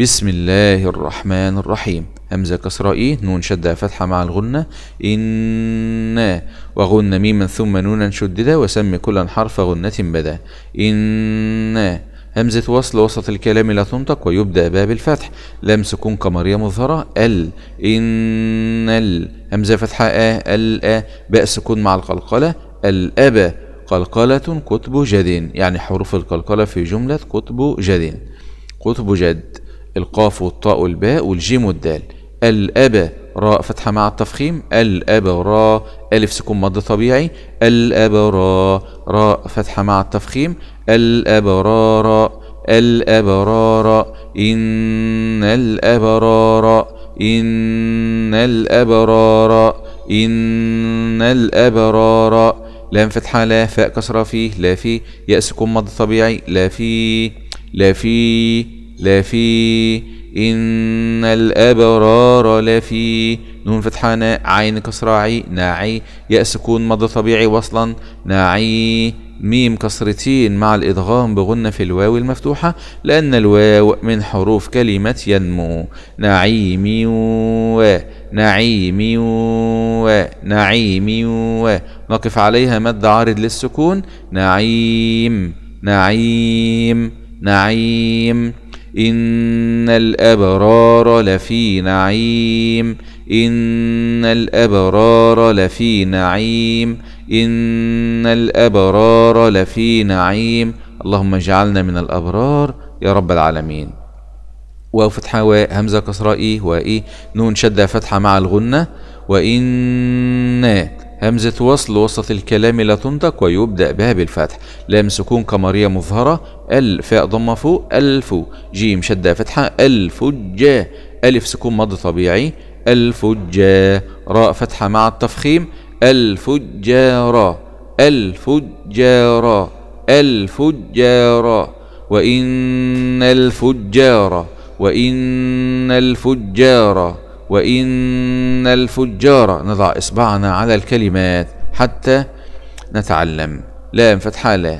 بسم الله الرحمن الرحيم همزة كسرة إيه نون شدة فتحة مع الغنة إنا وغن ميما ثم نونا شددة وسمي كلا حرف غنة بدا إنا همزة وصل وسط الكلام لا تنطق ويبدأ باب الفتح لم سكون قمرية مظهرة ال إن ال همزة فتحة آ ال آ باء سكون مع القلقلة الابا قلقلة قطب جد يعني حروف القلقلة في جملة قطب جد قطب جد القاف والطاء والباء والجيم والدال الأبا راء فتحة مع التفخيم الأبرا ألف سكون مد طبيعي الأبرا راء فتحة مع التفخيم الأبرار الأبرار إن الأبرار إن الأبرار إن الأبرار لام فتحة لا فاء كسرة فيه لا فيه يأسكم مد طبيعي لا فيه لا فيه لفي إن الأبرار لفي نون فتحة ناء عين كسرة عي ناعي ياء سكون مضى طبيعي وصلا ناعي ميم كسرتين مع الإدغام بغنة في الواو المفتوحة لأن الواو من حروف كلمة ينمو نعيم و نعيم و نعيم و نقف عليها مد عارض للسكون نعيم نعيم نعيم, نعيم ان الابرار لفي نعيم ان الابرار لفي نعيم ان الابرار لفي نعيم اللهم اجعلنا من الابرار يا رب العالمين واو فتحة واء همزة كسراء إيه وإيه نون شدة فتحة مع الغنة وإنا همزة وصل وسط الكلام لا تنطق ويبدأ بها بالفتح لام سكون قمرية مظهرة ال فاء ضمة فوق ألف جيم شدة فتحة الفجا ألف سكون مض طبيعي الفجا راء فتحة مع التفخيم الفجارة الفجارة الفجارة وإن الفجار وإن الفجار وإن الفجار نضع إصبعنا على الكلمات حتى نتعلم لام فتحة لا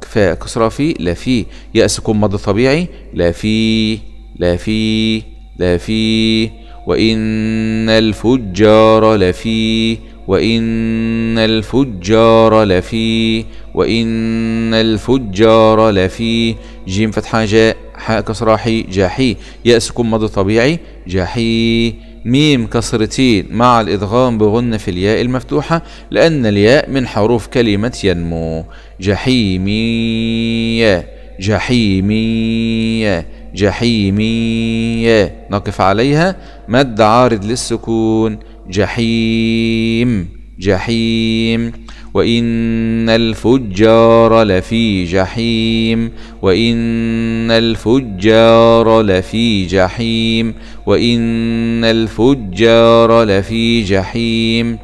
كفاء كسرى في لا في يأسكم مضى طبيعي لا في لا في لا في وإن الفجار لفي وإن الفجار لفي وإن الفجار لفي جيم فتحة جاء حاء كسرة حي جاحي يأسكم مضى طبيعي جاحي ميم كسرتين مع الإدغام بغن في الياء المفتوحة لأن الياء من حروف كلمة ينمو جحيمية جحيمية جحيمية نقف عليها مد عارض للسكون جحيم جحيم وان الفجار لفي جحيم وان الفجار لفي جحيم وان الفجار لفي جحيم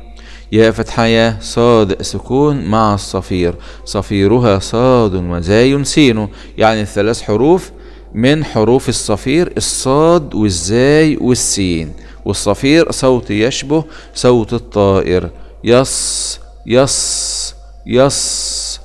يا فتح يا صاد سكون مع الصفير صفيرها صاد وزاي سين يعني الثلاث حروف من حروف الصفير الصاد والزاي والسين والصفير صوت يشبه صوت الطائر يص يص يص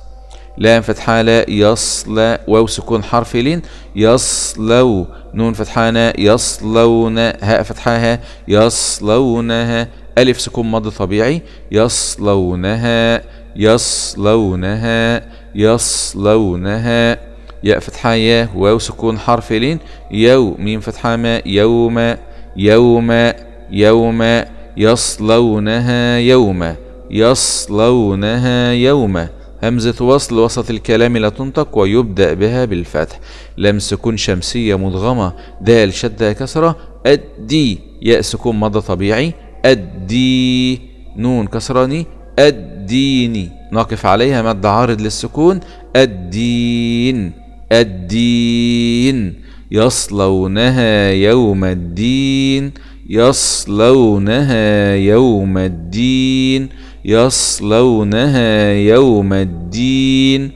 لام فتحة لا يصلى واو سكون حرف لين يصلو نون فتحانة يصلون هاء فتحاها يصلونها ألف سكون مضي طبيعي يصلونها يصلونها يصلونها ياء فتحة يا واو سكون حرف لين يو ميم فتحة ما يوم يوم يوم يصلونها يوم يصلونها يوما همزة وصل وسط الكلام لا تنطق ويبدأ بها بالفتح لم سكون شمسية مدغمة دال شدة كسرة أدي ياء سكون مضى طبيعي أدي نون كسراني أديني نقف عليها مد عارض للسكون الدين الدين يصلونها يوم الدين يصلونها يوم الدين يصلونها يوم الدين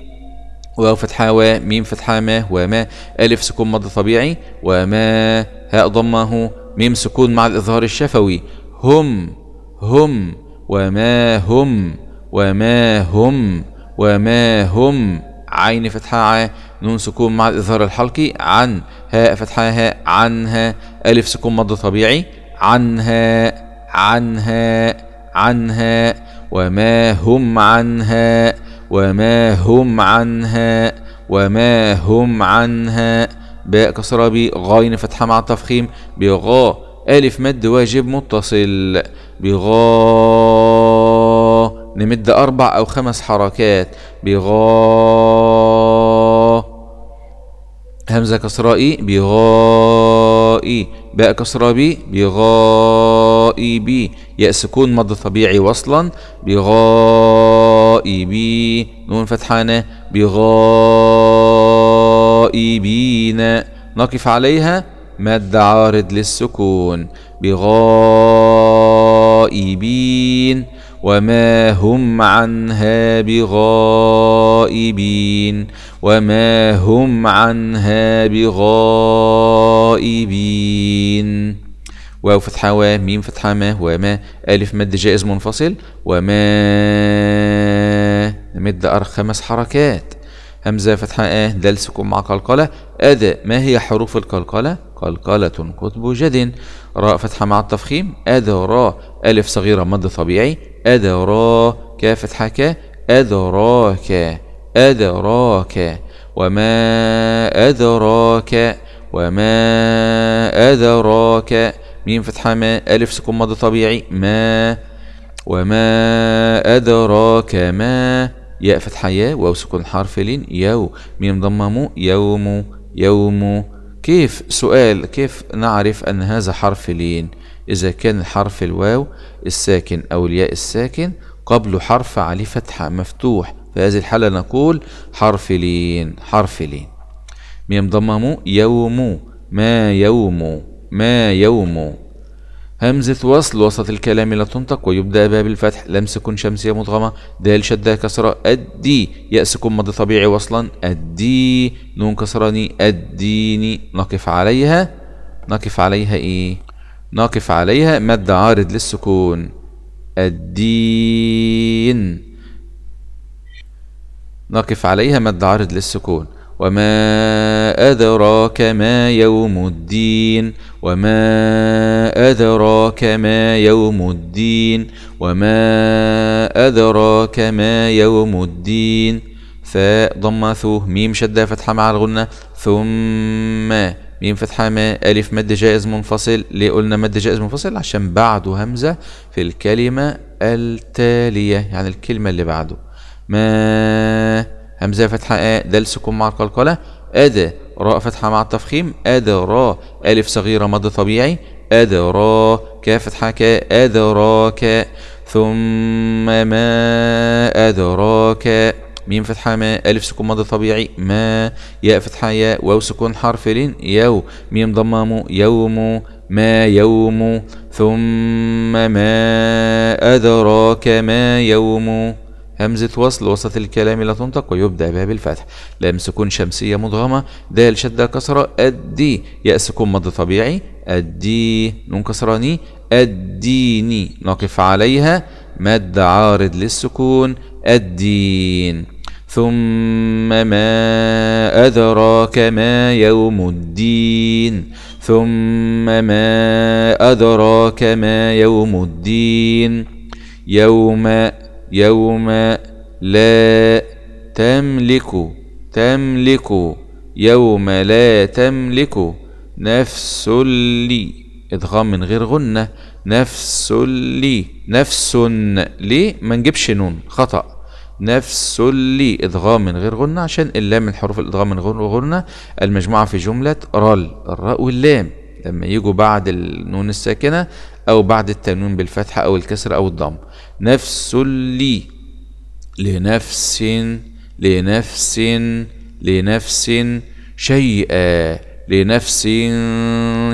واو فتحة و ميم فتحة ما وما ألف سكون مضى طبيعي وما هاء ضمه ميم سكون مع الإظهار الشفوي هم هم وما هم وما هم وما هم عين فتحة ع نون سكون مع الإظهار الحلقي عن هاء فتحة هاء عنها ألف سكون مضى طبيعي عنها عنها عنها وما هم عنها وما هم عنها وما هم عنها باء كسرة ب غين فتحة مع التفخيم بغا ألف مد واجب متصل بغا نمد أربع أو خمس حركات بغا همزة كسراء إي بغائي باء كسراء بي بغائي بي ياء سكون مد طبيعي وصلا بغائي بي نون فتحانة بينا نقف عليها مد عارض للسكون بغائبين وما هم عنها بغائبين وما هم عنها بغائبين واو فتحة و ميم فتحة ما وما ألف مد جائز منفصل وما مد أر خمس حركات همزة فتحة آه دال سكون مع قلقلة أذا ما هي حروف القلقلة قلقلة قطب جد راء فتحة مع التفخيم أدرا ألف صغيرة مد طبيعي أدرا كاف فتحة كا أدراك أدراك وما أدراك وما أدراك ميم فتحة ما ألف سكون مد طبيعي ما وما أدراك ما ياء فتحة ياء واو سكون حرف لين يو ميم ضمة مو يوم يوم كيف سؤال كيف نعرف أن هذا حرف لين إذا كان الحرف الواو الساكن أو الياء الساكن قبل حرف علي فتحة مفتوح في هذه الحالة نقول حرف لين حرف لين ميم ضمه يوم ما يوم ما يوم همزة وصل وسط الكلام لا تنطق ويبدأ بها بالفتح لم سكون شمسية مضغمة دال شدة كسرة أدي ياء سكون طبيعي وصلا أدي نون كسراني أديني نقف عليها نقف عليها إيه نقف عليها مد عارض للسكون الدين نقف عليها مد عارض للسكون وما أدراك ما يوم الدين وما أدراك ما يوم الدين وما أدراك ما يوم الدين ثاء ضمة ثو ميم شدة فتحة مع الغنة ثم ميم فتحة ما ألف مد جائز منفصل ليه قلنا مد جائز منفصل عشان بعده همزة في الكلمة التالية يعني الكلمة اللي بعده ما همزة فتحة آ دال سكون مع القلقلة أدا راء فتحة مع التفخيم أدا راء ألف صغيرة مد طبيعي أدا راء كاف فتحة كا أدراك ثم ما أدراك ميم فتحة ما ألف سكون مد طبيعي ما ياء فتحة ياء واو سكون حرف لين يو ميم ضمام يوم ما يوم ثم ما أدراك ما يوم همزة وصل وسط الكلام لا تنطق ويبدأ بها بالفتح لام سكون شمسية مضغمة دال شدة كسرة أدي ياء سكون مض طبيعي أدي نون كسراني أديني نقف عليها مد عارض للسكون الدين ثم ما أدراك ما يوم الدين ثم ما أدراك ما يوم الدين يوم يوم لا تملك تملك يوم لا تملك نفس لي ادغام من غير غنة نفس لي نفس لي ما نجيبش نون خطأ نفس لي ادغام من غير غنة عشان اللام من حروف الادغام من غير غنة المجموعة في جملة رال الراء واللام لما يجوا بعد النون الساكنة أو بعد التنوين بالفتحة أو الكسر أو الضم نفس لي لنفس لنفس لنفس شيئا لنفس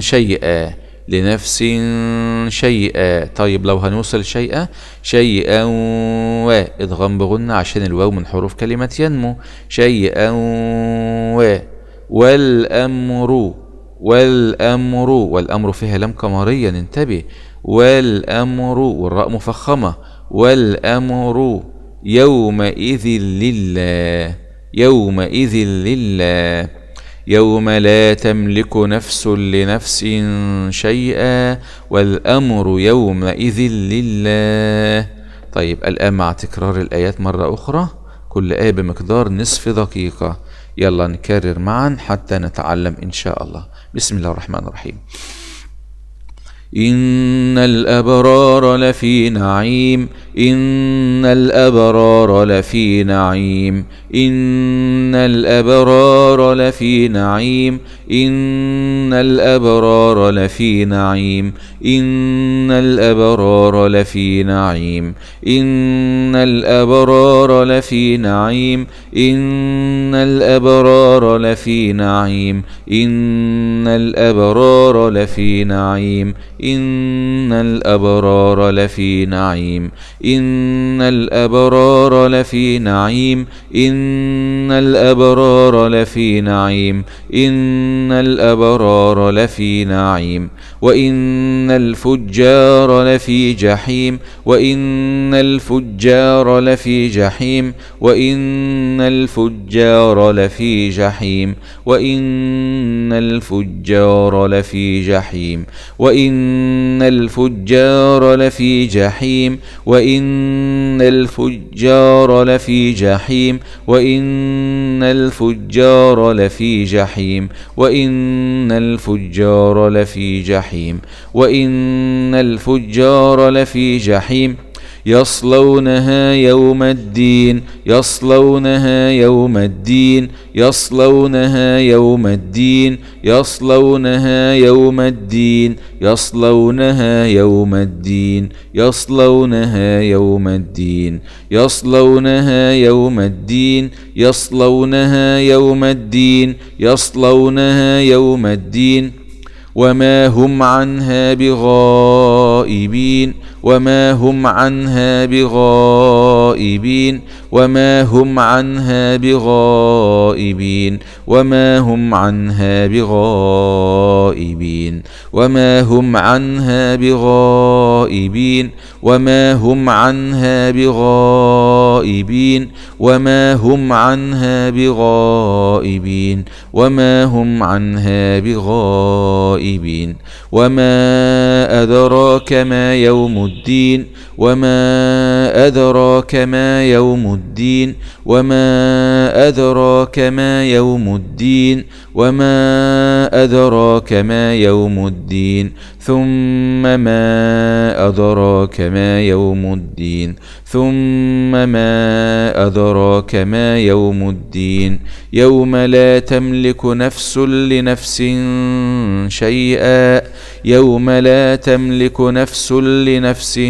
شيئا لنفس شيئا طيب لو هنوصل شيئا شيئا و ادغام بغنى عشان الواو من حروف كلمة ينمو شيئا و والأمر والأمر والأمر فيها لام قمرية ننتبه والأمر والراء مفخمة والأمر يومئذ لله يومئذ لله يوم لا تملك نفس لنفس شيئا والأمر يومئذ لله طيب الآن مع تكرار الآيات مرة أخرى كل آية بمقدار نصف دقيقة يلا نكرر معا حتى نتعلم إن شاء الله بسم الله الرحمن الرحيم إن الأبرار لفي نعيم إن الأبرار لفي نعيم إن الأبرار لفي نعيم إن الأبرار لفي نعيم إن الأبرار لفي نعيم إن الأبرار لفي نعيم إن الأبرار لفي نعيم إن الأبرار لفي نعيم إن الأبرار لفي نعيم إن الأبرار لفي نعيم إن الأبرار لفي نعيم إن الأبرار لفي نعيم وإن الفجار لفي جحيم وإن الفجار لفي جحيم وإن الفجار لفي جحيم وإن الفجار لفي جحيم وإن الفجار لفي جحيم وإن وإن الفجار لفي جحيم وإن الفجار لفي جحيم وإن الفجار لفي جحيم وإن الفجار لفي جحيم يصلونها يوم الدين يصلونها يوم الدين يصلونها يوم الدين يصلونها يوم الدين يصلونها يوم الدين يصلونها يوم الدين يصلونها يوم الدين يصلونها يوم الدين يصلونها يوم الدين يصلونها يوم الدين وما هم عنها بغائبين وما هم عنها بغائبين وما هم عنها بغائبين وما هم عنها بغائبين وما هم عنها بغائبين وما هم عنها بغائبين وما هم عنها بغائبين وما هم عنها بغائبين الغائبين وما أدراك ما يوم الدين وما أدراك ما يوم الدين وما أدراك ما يوم الدين وما أدراك ما يوم الدين ثم ما أدراك ما يوم الدين ثم ما أدراك ما يوم الدين يوم لا تملك نفس لنفس شيئا يوم لا تملك نفس لنفس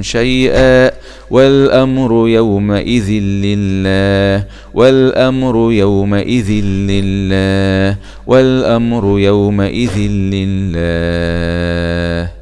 شيئا والأمر يومئذ لله والأمر يومئذ لله والأمر يومئذ لله